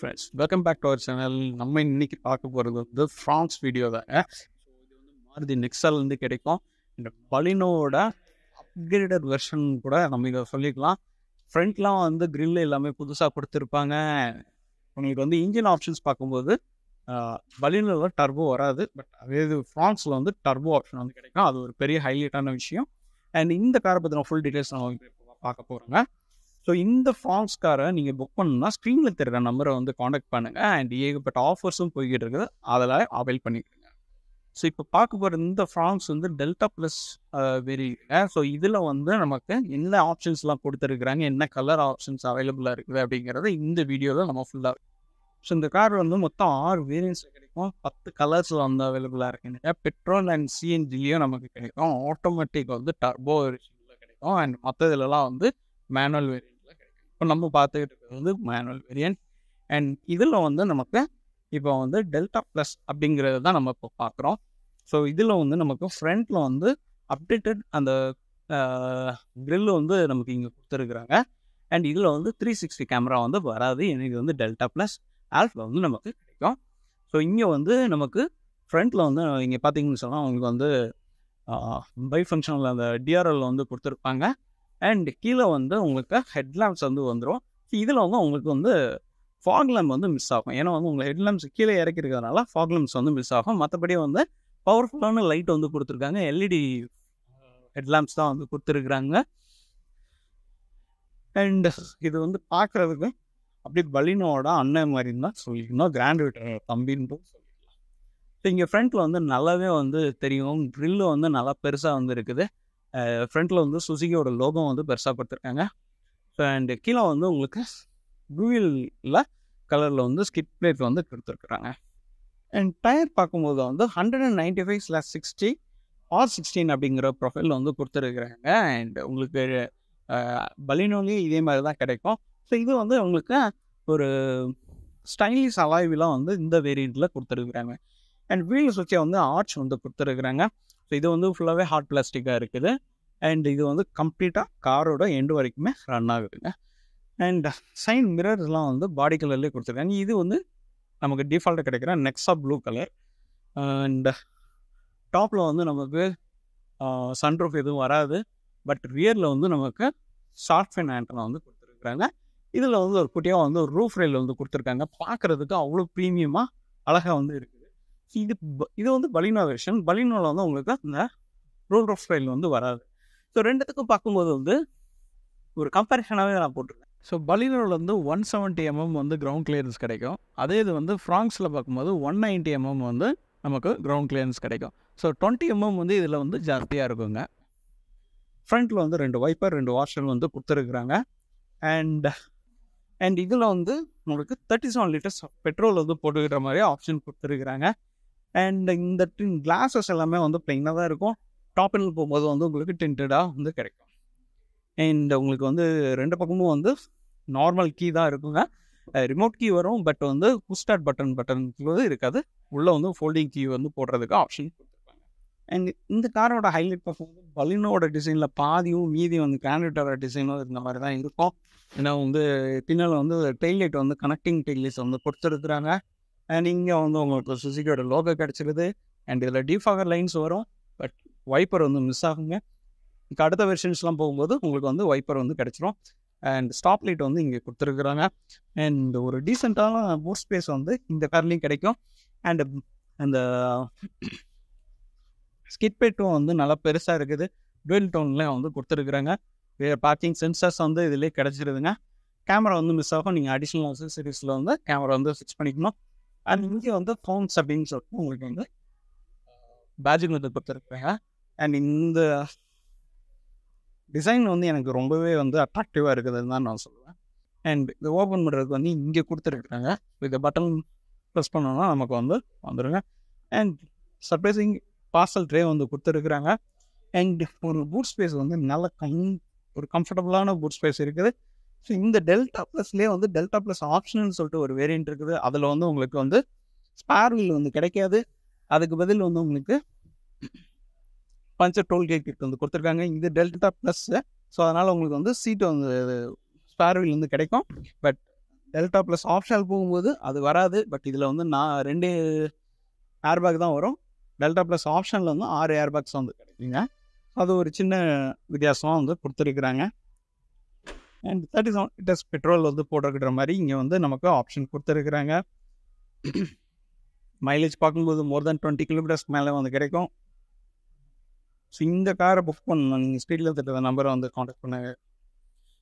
friends welcome back to our channel நம்ம இன்னைக்கு பார்க்க போகிறது வந்து ஃப்ரான்ஸ் வீடியோ தான் இது வந்து மாருதி நெக்ஸாலேருந்து கிடைக்கும் இந்த பலினோட அப்கிரேடட் வெர்ஷன் கூட நம்ம இதை சொல்லிக்கலாம் ஃப்ரண்ட்லாம் வந்து க்ரில்லு எல்லாமே புதுசாக கொடுத்துருப்பாங்க உங்களுக்கு வந்து இன்ஜின் ஆப்ஷன்ஸ் பார்க்கும்போது பலினோவில் டர்போ வராது பட் அதே இது ஃப்ரான்ஸில் வந்து டர்போ ஆப்ஷன் வந்து கிடைக்கும் அது ஒரு பெரிய ஹைலைட்டான விஷயம் அண்ட் இந்த காரை பற்றின ஃபுல் டீட்டெயில்ஸ் நம்ம பார்க்க போகிறோங்க ஸோ இந்த ஃபார்ம்ஸ் காரை நீங்கள் புக் பண்ணணும்னா ஸ்க்ரீனில் தெரிகிற நம்பரை வந்து காண்டாக்ட் பண்ணுங்கள் அண்ட் ஏகப்பட்ட ஆஃபர்ஸும் போய்கிட்டு இருக்குது அதில் அவைல் பண்ணிக்கோங்க ஸோ இப்போ பார்க்க போகிற இந்த ஃபார்ம்ஸ் வந்து டெல்டா ப்ளஸ் வெரிங்க ஸோ இதில் வந்து நமக்கு என்ன ஆப்ஷன்ஸ்லாம் கொடுத்துருக்குறாங்க என்ன கலர் ஆப்ஷன்ஸ் அவைலபிளாக இருக்குது அப்படிங்கிறத இந்த வீடியோவில் நம்ம ஃபுல்லாக ஸோ இந்த கார் வந்து மொத்தம் ஆறு வேரியன்ஸ் கிடைக்கும் பத்து கலர்ஸில் வந்து அவைலபிளாக இருக்குங்க பெட்ரோல் அண்ட் சிஎன்ஜிலையும் நமக்கு கிடைக்கும் ஆட்டோமேட்டிக் வந்து டர்போ கிடைக்கும் அண்ட் மற்றதுலலாம் வந்து மேனுவல் வேரியன் இப்போ நம்ம பார்த்துக்கிட்டு இருக்கிறது வந்து மேனுவல் வேரியன்ட் அண்ட் இதில் வந்து நமக்கு இப்போ வந்து டெல்டா ப்ளஸ் அப்படிங்கிறது தான் நம்ம இப்போ பார்க்குறோம் ஸோ இதில் வந்து நமக்கு ஃப்ரண்ட்டில் வந்து அப்டேட்டட் அந்த க்ரில் வந்து நமக்கு இங்கே கொடுத்துருக்குறாங்க அண்ட் இதில் வந்து த்ரீ சிக்ஸ்டி கேமரா வந்து வராது எனக்கு வந்து டெல்டா ப்ளஸ் ஆல்ஃபில் வந்து நமக்கு கிடைக்கும் ஸோ இங்கே வந்து நமக்கு ஃப்ரண்ட்டில் வந்து இங்கே பார்த்தீங்கன்னு சொன்னால் அவங்களுக்கு வந்து பை ஃபங்க்ஷனில் அந்த டிஆர்எல் வந்து கொடுத்துருப்பாங்க அண்ட் கீழே வந்து உங்களுக்கு ஹெட்லாம்ப்ஸ் வந்து வந்துடும் இதில் வந்து உங்களுக்கு வந்து ஃபாக்லம் வந்து மிஸ் ஆகும் ஏன்னா வந்து உங்களுக்கு ஹெட்லாம்ப்ஸ் கீழே இறக்கிருக்கிறதுனால ஃபாக்லம்ஸ் வந்து மிஸ் ஆகும் மற்றபடி வந்து பவர்ஃபுல்லான லைட் வந்து கொடுத்துருக்காங்க எல்இடி ஹெட்லாம்ப்ஸ் e தான் வந்து கொடுத்துருக்குறாங்க அண்ட் இது வந்து பார்க்குறதுக்கு அப்படியே பலினோட அண்ணன் மாதிரி தான் சொல்லிக்கணும் கிராண்ட் விட்டர் தம்பின்னு சொல்லிக்கலாம் இங்கே ஃப்ரண்ட்டில் வந்து நல்லாவே வந்து தெரியும் ட்ரில்லு வந்து நல்லா பெருசாக வந்து இருக்குது ஃப்ரண்ட்டில் வந்து சுசிகியோட லோகம் வந்து பெருசாக கொடுத்துருக்காங்க ஸோ அண்டு கீழே வந்து உங்களுக்கு டூவீலில் கலரில் வந்து ஸ்கிட் பிளேட் வந்து கொடுத்துருக்குறாங்க அண்ட் டயர் பார்க்கும்போது வந்து hundred and ninety five slash sixty R sixteen அப்படிங்கிற ப்ரொஃபைல் வந்து கொடுத்துருக்குறாங்க அண்ட் உங்களுக்கு பலினோலேயும் இதே மாதிரி தான் கிடைக்கும் ஸோ இது வந்து உங்களுக்கு ஒரு ஸ்டைலிஷ் அலாய்விலாம் வந்து இந்த வேரியண்ட்டில் கொடுத்துருக்குறாங்க அண்ட் வீல் சுவிட்சை வந்து ஆர்ச் வந்து கொடுத்துருக்குறாங்க ஸோ இது வந்து ஃபுல்லாகவே ஹார்ட் பிளாஸ்டிக்காக இருக்குது அண்ட் இது வந்து கம்ப்ளீட்டாக காரோட எண்டு வரைக்குமே ரன் ஆகுதுங்க அண்ட் சைன் மிரர்ஸ்லாம் வந்து பாடி கலர்லேயே கொடுத்துருக்காங்க இது வந்து நமக்கு டிஃபால்ட்டாக கிடைக்கிற நெக்ஸா ப்ளூ கலர் அண்ட் டாப்பில் வந்து நமக்கு சன்ரூஃப் எதுவும் வராது பட் ரியரில் வந்து நமக்கு ஷார்ட் ஃபைன் ஆண்டனா வந்து கொடுத்துருக்குறாங்க இதில் வந்து ஒரு குட்டியாக வந்து ஒரு ரூஃப் ரெயில் வந்து கொடுத்துருக்காங்க பார்க்குறதுக்கு அவ்வளோ ப்ரீமியமாக அழகாக வந்து இருக்குது இது இது வந்து பலினோ பலினோவில் வந்து உங்களுக்கு அந்த ரூல் ஆஃப் ஸ்டைல் வந்து வராது ஸோ ரெண்டுத்துக்கும் பார்க்கும்போது வந்து ஒரு கம்பேரிஷனாகவே நான் போட்டிருக்கேன் ஸோ பலினோவில் வந்து ஒன் செவன்ட்டி எம்எம் வந்து கிரவுண்ட் கிளியரன்ஸ் கிடைக்கும் அதே இது வந்து ஃப்ரான்ஸில் பார்க்கும்போது ஒன் நைன்டி எம்எம் வந்து நமக்கு கிரவுண்ட் கிளியரன்ஸ் கிடைக்கும் ஸோ டுவெண்ட்டி எம்எம் வந்து இதில் வந்து ஜாஸ்தியாக இருக்குங்க ஃப்ரண்ட்டில் வந்து ரெண்டு வைப்பர் ரெண்டு வாஷர் வந்து கொடுத்துருக்குறாங்க அண்ட் அண்ட் இதில் வந்து உங்களுக்கு தேர்ட்டி செவன் லிட்டர்ஸ் பெட்ரோல் வந்து போட்டுக்கிற மாதிரி ஆப்ஷன் கொடுத்துருக்குறாங்க அண்ட் இந்த ட்ரின் கிளாஸஸ் எல்லாமே வந்து ப்ளைனாக தான் இருக்கும் டாப் போகும்போது வந்து உங்களுக்கு டென்டடாக வந்து கிடைக்கும் அண்ட் உங்களுக்கு வந்து ரெண்டு பக்கமும் வந்து நார்மல் கீ தான் இருக்குங்க ரிமோட் கீ வரும் பட் வந்து புஸ்டார்ட் பட்டன் பட்டன் இருக்காது உள்ளே வந்து ஃபோல்டிங் கீ வந்து போடுறதுக்கு ஆப்ஷன் கொடுத்துருப்பாங்க அண்ட் இந்த காரோட ஹைலைட் பர்ஃபார்மன்ஸ் பலினோட டிசைனில் பாதியும் மீதி வந்து கிராண்டோட டிசைனும் இருந்த மாதிரி தான் இருக்கும் ஏன்னா வந்து பின்னால் வந்து டெய்லைட் வந்து கனெக்டிங் டெய்லைட்ஸ் வந்து கொடுத்துருக்குறாங்க அண்ட் இங்கே வந்து உங்களுக்கு சுசிக்கியோட லோகோ கிடச்சிருது அண்ட் இதில் டீஃபாகர் லைன்ஸ் வரும் பட் வைப்பர் வந்து மிஸ் ஆகுங்க அடுத்த வெர்ஷன்ஸ்லாம் போகும்போது உங்களுக்கு வந்து வைப்பர் வந்து கிடச்சிரும் அண்ட் ஸ்டாப் லைட் வந்து இங்கே கொடுத்துருக்குறாங்க அண்ட் ஒரு டீசெண்டான போர் ஸ்பேஸ் வந்து இந்த கார்லேயும் கிடைக்கும் அண்டு அந்த ஸ்கிட் பெட்டும் வந்து நல்லா பெருசாக இருக்குது டுவெல் டவுன்லேயும் வந்து கொடுத்துருக்குறாங்க வேறு பார்க்கிங் சென்சர்ஸ் வந்து இதிலே கிடச்சிருதுங்க கேமரா வந்து மிஸ் ஆகும் நீங்கள் அடிஷ்னல் அசசரிஸில் வந்து கேமரா வந்து ஃபிக்ஸ் பண்ணிக்கணும் அண்ட் இங்கே வந்து ஃபோன்ஸ் அப்படின்னு சொல்லிட்டு உங்களுக்கு வந்து பேஜிங் வந்து கொடுத்துருக்குறேங்க அண்ட் இந்த டிசைன் வந்து எனக்கு ரொம்பவே வந்து அட்ராக்டிவாக இருக்குதுன்னு தான் நான் சொல்லுவேன் அண்ட் இதை ஓப்பன் பண்ணுறதுக்கு வந்து இங்கே கொடுத்துருக்குறாங்க இந்த பட்டன் ப்ரெஸ் பண்ணோம்னா நமக்கு வந்து வந்துடுங்க அண்ட் சர்ப்ரைசிங் பார்சல் ட்ரே வந்து கொடுத்துருக்குறாங்க அண்ட் ஒரு பூட் ஸ்பேஸ் வந்து நல்ல கம் ஒரு கம்ஃபர்டபுளான பூட் ஸ்பேஸ் இருக்குது ஸோ இந்த டெல்டா ப்ளஸ்லேயே வந்து டெல்டா ப்ளஸ் ஆப்ஷனல்னு சொல்லிட்டு ஒரு வேரியன்ட் இருக்குது அதில் வந்து உங்களுக்கு வந்து ஸ்பேர் வீல் வந்து கிடைக்காது அதுக்கு பதில் வந்து உங்களுக்கு பஞ்சர் டோல் கேட் கிட் வந்து கொடுத்துருக்காங்க இது டெல்டா ப்ளஸ்ஸு ஸோ அதனால் உங்களுக்கு வந்து சீட்டு வந்து ஸ்பேர் வீல் வந்து கிடைக்கும் பட் டெல்டா ப்ளஸ் ஆப்ஷனல் போகும்போது அது வராது பட் இதில் வந்து நான் ரெண்டு ஏர்பேக் தான் வரும் டெல்டா ப்ளஸ் ஆப்ஷனில் வந்து ஆறு ஏர்பேக்ஸ் வந்து கிடைக்குங்க அது ஒரு சின்ன வித்தியாசமாக வந்து கொடுத்துருக்குறாங்க and thirty it is petrol வந்து போட்டிருக்கிற மாதிரி இங்கே வந்து நமக்கு ஆப்ஷன் கொடுத்துருக்குறாங்க மைலேஜ் பார்க்கும்போது மோர் தென் டுவெண்ட்டி கிலோமீட்டர்ஸ் மேலே வந்து கிடைக்கும் ஸோ இந்த காரை புக் பண்ணணும் நீங்கள் ஸ்ட்ரீட்டில் அந்த நம்பரை வந்து காண்டாக்ட் பண்ணுங்க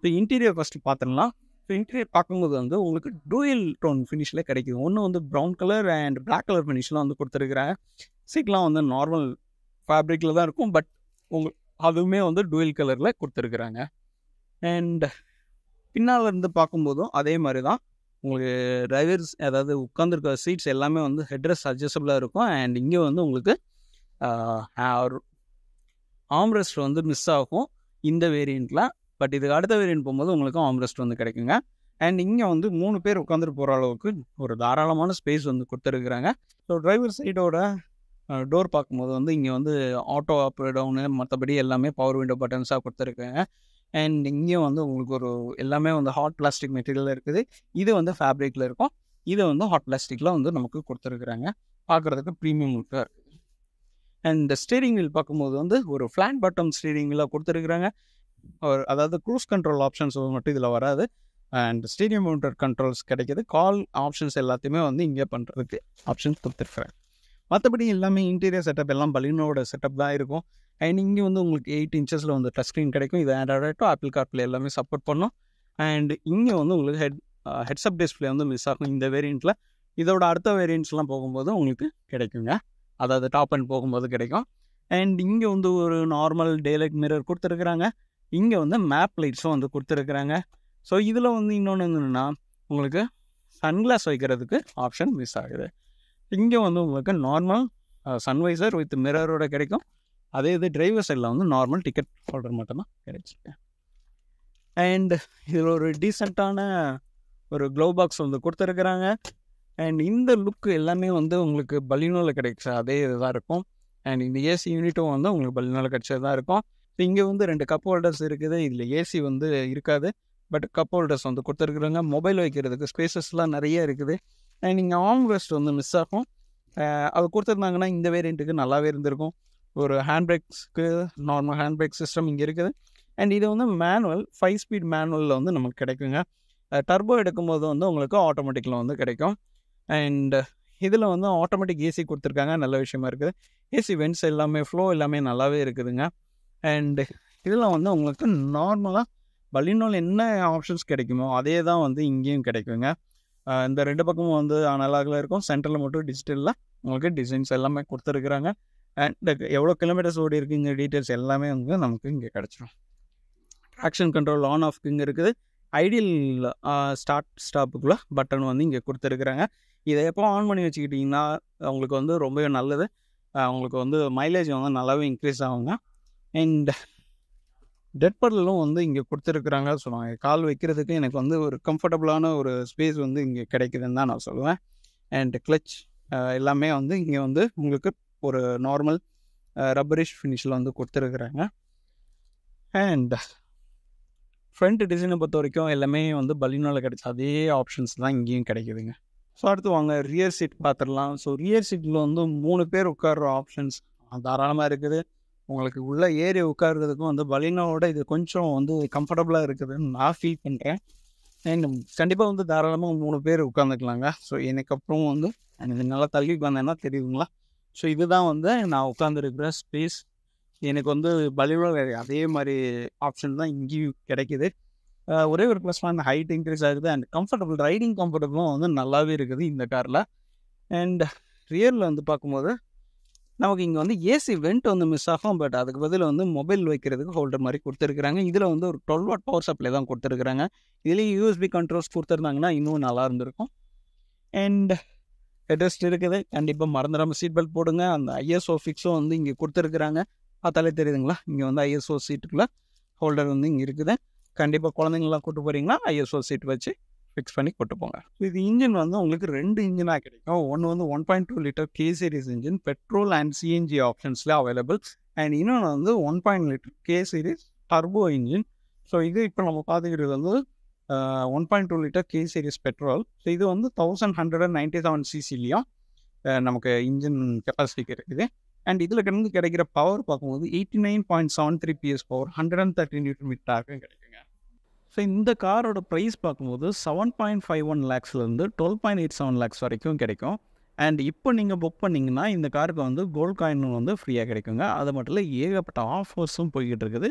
ஸோ இன்டீரியர் ஃபஸ்ட்டு பார்த்துடலாம் ஸோ இன்டீரியர் பார்க்கும்போது வந்து உங்களுக்கு டூயல் டோன் ஃபினிஷில் கிடைக்கும் ஒன்று வந்து brown colour and black colour ஃபினிஷ்லாம் வந்து கொடுத்துருக்குறேன் சீட்லாம் வந்து நார்மல் ஃபேப்ரிக்கில் தான் இருக்கும் பட் உங்கள் அதுவுமே வந்து டூயல் கலரில் கொடுத்துருக்குறாங்க அண்ட் பின்னால் இருந்து பார்க்கும்போதும் அதே மாதிரி தான் உங்களுக்கு டிரைவர்ஸ் அதாவது உட்காந்துருக்க சீட்ஸ் எல்லாமே வந்து ஹெட்ரஸ் அட்ஜஸ்டபுளாக இருக்கும் அண்ட் இங்கே வந்து உங்களுக்கு ஆம்ரெஸ்ட் வந்து மிஸ் ஆகும் இந்த வேரியண்ட்டில் பட் இதுக்கு அடுத்த வேரியன்ட் போகும்போது உங்களுக்கு ஆம்ரெஸ்ட் வந்து கிடைக்குங்க அண்ட் இங்கே வந்து மூணு பேர் உட்காந்துட்டு போகிற அளவுக்கு ஒரு தாராளமான ஸ்பேஸ் வந்து கொடுத்துருக்குறாங்க ஸோ டிரைவர் சைடோட டோர் பார்க்கும்போது வந்து இங்கே வந்து ஆட்டோ அப் டவுனு மற்றபடி எல்லாமே பவர் விண்டோ பட்டன்ஸாக கொடுத்துருக்காங்க அண்ட் இங்கேயும் வந்து உங்களுக்கு ஒரு எல்லாமே வந்து ஹாட் பிளாஸ்டிக் மெட்டீரியல் இருக்குது இது வந்து ஃபேப்ரிக்கில் இருக்கும் இது வந்து ஹாட் பிளாஸ்டிக்கில் வந்து நமக்கு கொடுத்துருக்குறாங்க பார்க்குறதுக்கு ப்ரீமியம் லுக்காக இருக்குது அண்ட் ஸ்டீரிங் வீல் பார்க்கும்போது வந்து ஒரு ஃப்ளாட் பட்டம் ஸ்டீரிங் வீலாக கொடுத்துருக்குறாங்க ஒரு அதாவது க்ரூஸ் கண்ட்ரோல் ஆப்ஷன்ஸ் மட்டும் இதில் வராது அண்ட் ஸ்டீரியம் மோட்டர் கண்ட்ரோல்ஸ் கிடைக்கிது கால் ஆப்ஷன்ஸ் எல்லாத்தையுமே வந்து இங்கே பண்ணுறதுக்கு ஆப்ஷன்ஸ் கொடுத்துருக்குறாங்க மற்றபடி எல்லாமே இன்டீரியர் செட்டப் எல்லாம் பலினோட செட்டப் தான் இருக்கும் அண்ட் இங்கே வந்து உங்களுக்கு எயிட் இன்ச்சஸில் வந்து டச் ஸ்க்ரீன் கிடைக்கும் இது ஆண்ட்ராய்டோ ஆப்பிள் கார்ப்ளே எல்லாமே சப்போர்ட் பண்ணும் அண்ட் இங்கே வந்து உங்களுக்கு ஹெட் ஹெட்ஸ்அப் டிஸ்பிளே வந்து மிஸ் ஆகும் இந்த வேரியண்ட்டில் இதோட அடுத்த வேரியன்ட்ஸ்லாம் போகும்போது உங்களுக்கு கிடைக்குங்க அதாவது டாப் அண்ட் போகும்போது கிடைக்கும் அண்ட் இங்கே வந்து ஒரு நார்மல் டேலைட் மிரர் கொடுத்துருக்குறாங்க இங்கே வந்து மேப் லைட்ஸும் வந்து கொடுத்துருக்குறாங்க ஸோ இதில் வந்து இன்னொன்று என்னென்னா உங்களுக்கு சன்கிளாஸ் வைக்கிறதுக்கு ஆப்ஷன் மிஸ் ஆகுது இங்கே வந்து உங்களுக்கு நார்மல் சன்வைசர் வித் மிரரோட கிடைக்கும் அதே இது டிரைவர் சைடில் வந்து நார்மல் டிக்கெட் ஹோல்டர் மட்டும்தான் கிடைச்சிருக்கேன் அண்ட் இதில் ஒரு டீசெண்டான ஒரு க்ளோ பாக்ஸ் வந்து கொடுத்துருக்குறாங்க அண்ட் இந்த லுக்கு எல்லாமே வந்து உங்களுக்கு பலினோவில் கிடைச்ச அதே இதுதான் இருக்கும் அண்ட் இந்த ஏசி யூனிட்டும் வந்து உங்களுக்கு பலினோவில் கிடைச்சது தான் இருக்கும் இங்கே வந்து ரெண்டு கப் ஹோல்டர்ஸ் இருக்குது இதில் ஏசி வந்து இருக்காது பட் கப் ஹோல்டர்ஸ் வந்து கொடுத்துருக்குறாங்க மொபைல் வைக்கிறதுக்கு ஸ்பேசஸ்லாம் நிறைய இருக்குது அண்ட் நீங்கள் ஆம் வெஸ்ட் வந்து மிஸ் ஆகும் அது கொடுத்துருந்தாங்கன்னா இந்த வேரியண்ட்டுக்கு நல்லாவே இருந்திருக்கும் ஒரு ஹேண்ட் பிரேக்ஸ்க்கு நார்மல் ஹேண்ட் பிரேக் சிஸ்டம் இங்கே இருக்குது அண்ட் இது வந்து மேனுவல் ஃபைவ் ஸ்பீட் மேனுவலில் வந்து நமக்கு கிடைக்குங்க டர்போ எடுக்கும்போது வந்து உங்களுக்கு ஆட்டோமேட்டிக்கில் வந்து கிடைக்கும் அண்ட் இதில் வந்து ஆட்டோமேட்டிக் ஏசி கொடுத்துருக்காங்க நல்ல விஷயமா இருக்குது ஏசி வென்ஸ் எல்லாமே ஃப்ளோ எல்லாமே நல்லாவே இருக்குதுங்க அண்டு இதில் வந்து உங்களுக்கு நார்மலாக பலினோல் என்ன ஆப்ஷன்ஸ் கிடைக்குமோ அதே தான் வந்து இங்கேயும் கிடைக்குங்க இந்த ரெண்டு பக்கமும் வந்து அனலாகில் இருக்கும் சென்டரில் மட்டும் டிஜிட்டலில் உங்களுக்கு டிசைன்ஸ் எல்லாமே கொடுத்துருக்குறாங்க அண்ட் எவ்வளோ கிலோமீட்டர்ஸ் ஓடி இருக்குங்கிற டீட்டெயில்ஸ் எல்லாமே வந்து நமக்கு இங்கே கிடச்சிரும் ட்ராக்ஷன் கண்ட்ரோல் ஆன் ஆஃப் இங்கே இருக்குது ஐடியல் ஸ்டார்ட் ஸ்டாப்புக்குள்ளே பட்டன் வந்து இங்கே கொடுத்துருக்குறாங்க இதை எப்போ ஆன் பண்ணி வச்சுக்கிட்டிங்கன்னா அவங்களுக்கு வந்து ரொம்பவே நல்லது அவங்களுக்கு வந்து மைலேஜ் வந்து நல்லாவே இன்க்ரீஸ் ஆகுங்க அண்ட் டெட் படலும் வந்து இங்கே கொடுத்துருக்குறாங்க சொல்லுவாங்க கால் வைக்கிறதுக்கு எனக்கு வந்து ஒரு கம்ஃபர்டபுளான ஒரு ஸ்பேஸ் வந்து இங்கே கிடைக்குதுன்னு தான் நான் சொல்லுவேன் அண்ட் கிளச் எல்லாமே வந்து இங்கே வந்து உங்களுக்கு ஒரு நார்மல் ரப்பரிஷ் ஃபினிஷில் வந்து கொடுத்துருக்குறாங்க அண்ட் ஃப்ரண்ட் டிசைனை பொறுத்த வரைக்கும் எல்லாமே வந்து பலினோவில் கிடைச்ச அதே ஆப்ஷன்ஸ் தான் இங்கேயும் கிடைக்குதுங்க ஸோ அடுத்து வாங்க ரியர் சீட் பார்த்துடலாம் ஸோ ரியர் சீட்டில் வந்து மூணு பேர் உட்கார்ற ஆப்ஷன்ஸ் தாராளமாக இருக்குது உங்களுக்கு உள்ளே ஏறி உட்காருறதுக்கும் வந்து பலினோவோட இது கொஞ்சம் வந்து கம்ஃபர்டபுளாக இருக்குதுன்னு நான் ஃபீல் பண்ணுறேன் அண்ட் கண்டிப்பாக வந்து தாராளமாக மூணு பேர் உட்காந்துக்கலாங்க ஸோ எனக்கு அப்புறம் வந்து நல்லா தள்ளி உட்காந்தேன்னா தெரியுதுங்களா ஸோ இதுதான் வந்து நான் உட்காந்துருக்கிற ஸ்பேஸ் எனக்கு வந்து பலிவில் அதே மாதிரி ஆப்ஷன் தான் இங்கேயும் கிடைக்கிது ஒரே ஒரு ப்ளஸ் அந்த ஹைட் இன்க்ரீஸ் ஆகுது அண்ட் கம்ஃபர்டபுள் ரைடிங் கம்ஃபர்டபுளும் வந்து நல்லாவே இருக்குது இந்த காரில் அண்ட் ரியரில் வந்து பார்க்கும்போது நமக்கு இங்கே வந்து ஏசி வெண்ட் வந்து மிஸ் ஆகும் பட் அதுக்கு பதில் வந்து மொபைல் வைக்கிறதுக்கு ஹோல்டர் மாதிரி கொடுத்துருக்குறாங்க இதில் வந்து ஒரு டுவெல் வாட் பவர் சப்ளை தான் கொடுத்துருக்குறாங்க இதுலேயும் யூஎஸ்பி கண்ட்ரோல்ஸ் கொடுத்துருந்தாங்கன்னா இன்னும் நல்லா இருந்திருக்கும் அண்ட் லேட்டஸ்ட் இருக்குது கண்டிப்பாக மறந்துடாமல் சீட் பெல்ட் போடுங்க அந்த ஐஎஸ்ஓ ஃபிக்ஸும் வந்து இங்கே கொடுத்துருக்குறாங்க பார்த்தாலே தெரியுதுங்களா இங்கே வந்து ஐஎஸ்ஓ சீட்டுக்குள்ள ஹோல்டர் வந்து இங்கே இருக்குது கண்டிப்பாக குழந்தைங்களாம் கூட்டு போகிறீங்கன்னா ஐஎஸ்ஓ சீட் வச்சு ஃபிக்ஸ் பண்ணி கொண்டு போங்க இது இன்ஜின் வந்து உங்களுக்கு ரெண்டு இன்ஜினாக கிடைக்கும் ஒன்று வந்து one point two litre K series engine petrol and CNG ஆப்ஷன்ஸில் அவைலபிள் அண்ட் இன்னொன்று வந்து one point litre K series turbo engine so இது இப்போ நம்ம பார்த்துக்கிறது வந்து one point two litre K series petrol so இது வந்து thousand hundred and ninety seven சிசிலையும் நமக்கு இன்ஜின் கெப்பாசிட்டிக்கு இருக்குது அண்ட் இதில் இருந்து கிடைக்கிற பவர் பார்க்கும்போது eighty nine point seven three PS power hundred and thirty newton மீட்டராக கிடைக்குங்க ஸோ இந்த காரோட ப்ரைஸ் பார்க்கும்போது செவன் பாயிண்ட் ஃபைவ் ஒன் லேக்ஸ்லேருந்து twelve point eight seven lakhs வரைக்கும் கிடைக்கும் அண்ட் இப்போ நீங்கள் புக் பண்ணிங்கன்னா இந்த காருக்கு வந்து கோல்ட் காயின் வந்து ஃப்ரீயாக கிடைக்குங்க அது மட்டும் இல்லை ஏகப்பட்ட ஆஃபர்ஸும் போய்கிட்டு இருக்குது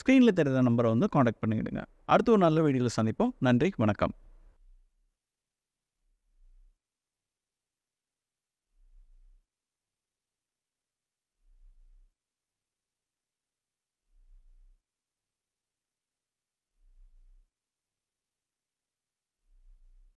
ஸ்க்ரீனில் தெரிந்த நம்பரை வந்து காண்டாக்ட் பண்ணிக்கிடுங்க அடுத்த ஒரு நல்ல வீடியோவில் சந்திப்போம் நன்றி வணக்கம்